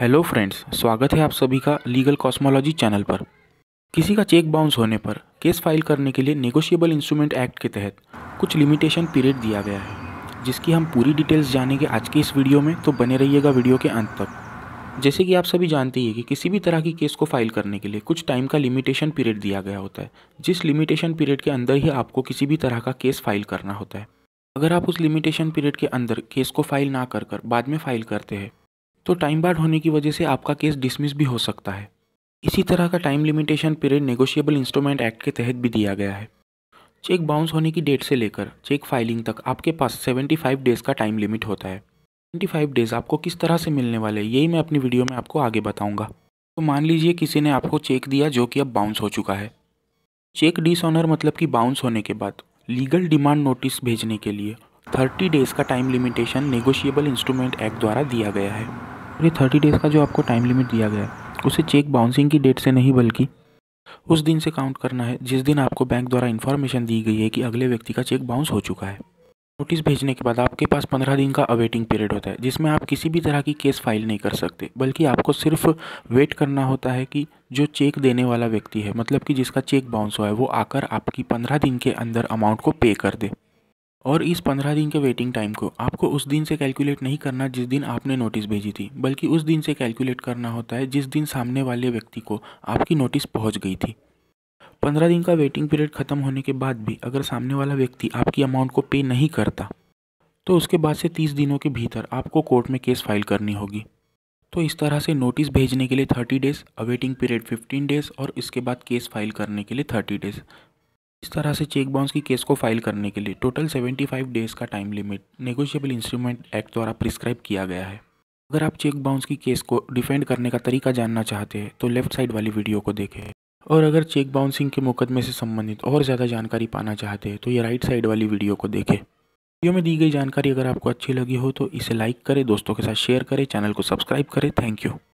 hello friends स्वागत है आप सभी का लीगल कॉस्मोलॉजी चैनल पर किसी का चेक बाउंस होने पर केस फाइल करने के लिए नेगोशिएबल इंस्ट्रूमेंट एक्ट के तहत कुछ लिमिटेशन पीरियड दिया गया है जिसकी हम पूरी डिटेल्स जानेंगे आज के इस वीडियो में तो बने रहिएगा वीडियो के अंत तक जैसे कि आप सभी जानते हैं कि किसी भी तरह की केस को फाइल करने के लिए कुछ टाइम का लिमिटेशन पीरियड दिया गया होता है जिस लिमिटेशन पीरियड के अंदर ही आपको किसी भी तरह का केस फाइल करना होता है अगर आप उस लिमिटेशन पीरियड के अंदर केस को फाइल ना कर कर बाद में फाइल करते हैं तो टाइम बार्ड होने की वजह से आपका केस डिसमिस भी हो सकता है इसी तरह का time limitation period negotiable instrument act के तहत भी दिया गया है चेक बाउंस होने की डेट से लेकर चेक फाइलिंग तक आपके पास 75 डेज़ का टाइम लिमिट होता है 75 डेज़ आपको किस तरह से मिलने वाले यही मैं अपनी वीडियो में आपको आगे बताऊंगा तो मान लीजिए किसी ने आपको चेक दिया जो कि अब बाउंस हो चुका है चेक डिसऑनर मतलब कि बाउंस होने के बाद लीगल डिमांड नोटिस भेजने के लिए 30 डेज़ का time limitation negotiable instrument act द्वारा दिया गया है और ये थर्टी डेज़ का जो आपको टाइम लिमिट दिया गया है उसे चेक बाउंसिंग की डेट से नहीं बल्कि उस दिन से काउंट करना है जिस दिन आपको बैंक द्वारा इन्फॉर्मेशन दी गई है कि अगले व्यक्ति का चेक बाउंस हो चुका है नोटिस भेजने के बाद आपके पास पंद्रह दिन का अवेटिंग पीरियड होता है जिसमें आप किसी भी तरह की केस फाइल नहीं कर सकते बल्कि आपको सिर्फ वेट करना होता है कि जो चेक देने वाला व्यक्ति है मतलब कि जिसका चेक बाउंस हुआ है वो आकर आपकी पंद्रह दिन के अंदर अमाउंट को पे कर दे और इस पंद्रह दिन के वेटिंग टाइम को आपको उस दिन से कैलकुलेट नहीं करना जिस दिन आपने नोटिस भेजी थी बल्कि उस दिन से कैलकुलेट करना होता है जिस दिन सामने वाले व्यक्ति को आपकी नोटिस पहुंच गई थी पंद्रह दिन का वेटिंग पीरियड ख़त्म होने के बाद भी अगर सामने वाला व्यक्ति आपकी अमाउंट को पे नहीं करता तो उसके बाद से तीस दिनों के भीतर आपको कोर्ट में केस फाइल करनी होगी तो इस तरह से नोटिस भेजने के लिए thirty days awaiting period fifteen days और इसके बाद केस फाइल करने के लिए थर्टी डेज़ इस तरह से चेक बाउंस की केस को फाइल करने के लिए टोटल 75 डेज का time limit negotiable instrument act द्वारा प्रिस्क्राइब किया गया है अगर आप चेक बाउंस की केस को डिफेंड करने का तरीका जानना चाहते हैं तो लेफ्ट साइड वाली वीडियो को देखें और अगर चेक बाउंसिंग के मुकदमे से संबंधित और ज़्यादा जानकारी पाना चाहते हैं तो ये राइट साइड वाली वीडियो को देखें वीडियो में दी गई जानकारी अगर आपको अच्छी लगी हो तो इसे लाइक करें दोस्तों के साथ शेयर करें चैनल को सब्सक्राइब करें थैंक यू